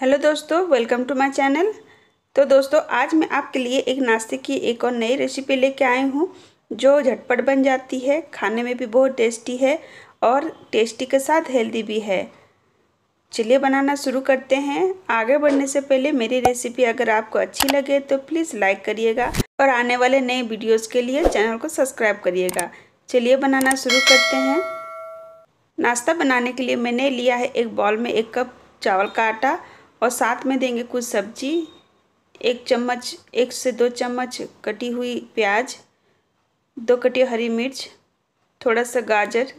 hello दोस्तों welcome to my channel तो दोस्तों आज मैं आपके लिए एक नाश्ते की एक और नई रेसिपी लेके आई हूँ जो झटपट बन जाती है खाने में भी बहुत टेस्टी है और टेस्टी के साथ हेल्दी भी है चलिए बनाना शुरू करते हैं आगे बढ़ने से पहले मेरी रेसिपी अगर आपको अच्छी लगे तो प्लीज़ लाइक करिएगा और आने वाले नए वीडियोज़ के लिए चैनल को सब्सक्राइब करिएगा चलिए बनाना शुरू करते हैं नाश्ता बनाने के लिए मैंने लिया है एक बॉल में एक कप चावल का आटा और साथ में देंगे कुछ सब्जी एक चम्मच एक से दो चम्मच कटी हुई प्याज दो कटी हरी मिर्च थोड़ा सा गाजर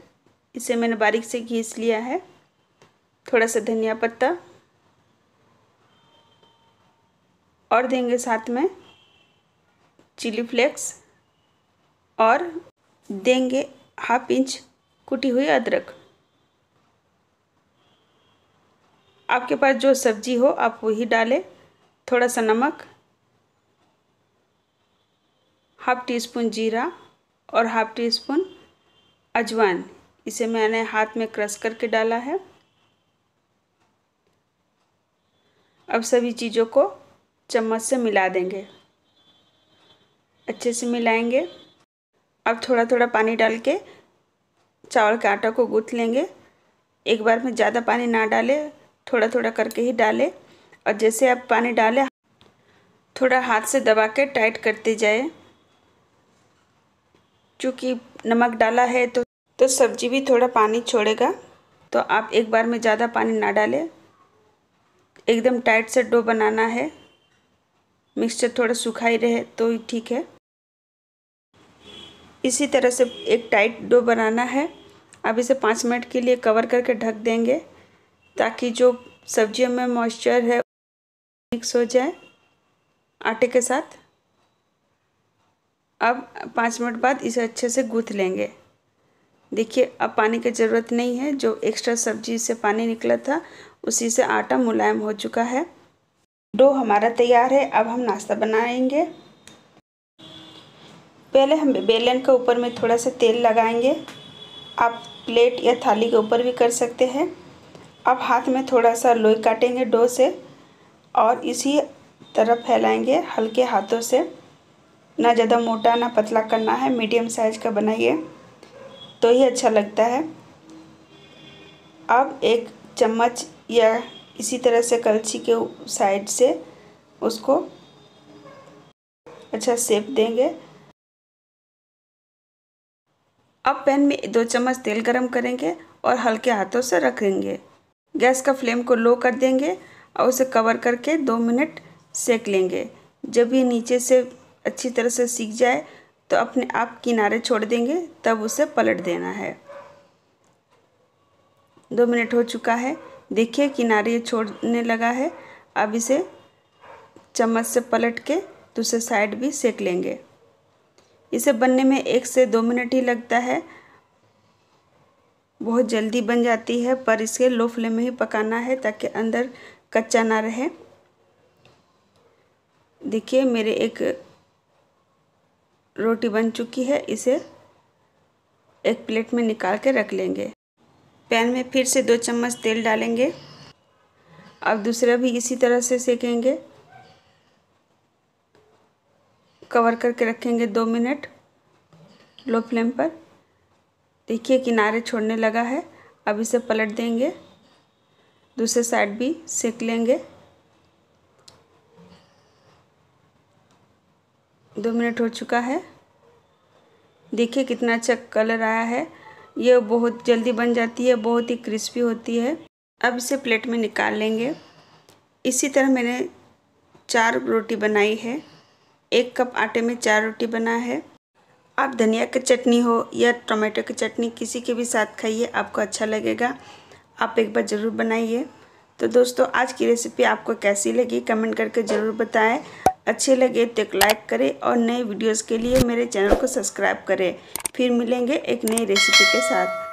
इसे मैंने बारीक से घीस लिया है थोड़ा सा धनिया पत्ता और देंगे साथ में चिली फ्लेक्स और देंगे हाफ इंच कुटी हुई अदरक आपके पास जो सब्ज़ी हो आप वही डालें थोड़ा सा नमक हाफ टी स्पून जीरा और हाफ टी स्पून अजवाइन इसे मैंने हाथ में क्रश करके डाला है अब सभी चीज़ों को चम्मच से मिला देंगे अच्छे से मिलाएंगे अब थोड़ा थोड़ा पानी डाल के चावल के आटा को गूँथ लेंगे एक बार में ज़्यादा पानी ना डालें थोड़ा थोड़ा करके ही डालें और जैसे आप पानी डालें थोड़ा हाथ से दबा के टाइट करते जाए चूँकि नमक डाला है तो तो सब्जी भी थोड़ा पानी छोड़ेगा तो आप एक बार में ज़्यादा पानी ना डालें एकदम टाइट से डो बनाना है मिक्सचर थोड़ा सूखा ही रहे तो ही ठीक है इसी तरह से एक टाइट डो बनाना है अब इसे पाँच मिनट के लिए कवर करके ढक देंगे ताकि जो सब्जियों में मॉइस्चर है मिक्स हो जाए आटे के साथ अब पाँच मिनट बाद इसे अच्छे से गूँथ लेंगे देखिए अब पानी की ज़रूरत नहीं है जो एक्स्ट्रा सब्जी से पानी निकला था उसी से आटा मुलायम हो चुका है डो हमारा तैयार है अब हम नाश्ता बनाएंगे पहले हम बेलन के ऊपर में थोड़ा सा तेल लगाएंगे आप प्लेट या थाली के ऊपर भी कर सकते हैं अब हाथ में थोड़ा सा लोई काटेंगे डो से और इसी तरफ फैलाएंगे हल्के हाथों से ना ज़्यादा मोटा ना पतला करना है मीडियम साइज़ का बनाइए तो ही अच्छा लगता है अब एक चम्मच या इसी तरह से कलछी के साइड से उसको अच्छा सेप देंगे अब पैन में दो चम्मच तेल गरम करेंगे और हल्के हाथों से रखेंगे गैस का फ्लेम को लो कर देंगे और उसे कवर करके दो मिनट सेक लेंगे जब ये नीचे से अच्छी तरह से सीख जाए तो अपने आप किनारे छोड़ देंगे तब उसे पलट देना है दो मिनट हो चुका है देखिए किनारे छोड़ने लगा है अब इसे चम्मच से पलट के दूसरे साइड भी सेक लेंगे इसे बनने में एक से दो मिनट ही लगता है बहुत जल्दी बन जाती है पर इसे लो फ्लेम में ही पकाना है ताकि अंदर कच्चा ना रहे देखिए मेरे एक रोटी बन चुकी है इसे एक प्लेट में निकाल के रख लेंगे पैन में फिर से दो चम्मच तेल डालेंगे अब दूसरा भी इसी तरह से सेकेंगे कवर करके रखेंगे दो मिनट लो फ्लेम पर देखिए किनारे छोड़ने लगा है अब इसे पलट देंगे दूसरे साइड भी सेक लेंगे दो मिनट हो चुका है देखिए कितना अच्छा कलर आया है ये बहुत जल्दी बन जाती है बहुत ही क्रिस्पी होती है अब इसे प्लेट में निकाल लेंगे इसी तरह मैंने चार रोटी बनाई है एक कप आटे में चार रोटी बना है आप धनिया की चटनी हो या टमाटो की चटनी किसी के भी साथ खाइए आपको अच्छा लगेगा आप एक बार ज़रूर बनाइए तो दोस्तों आज की रेसिपी आपको कैसी लगी कमेंट करके ज़रूर बताएं अच्छे लगे तो एक लाइक करें और नए वीडियोस के लिए मेरे चैनल को सब्सक्राइब करें फिर मिलेंगे एक नई रेसिपी के साथ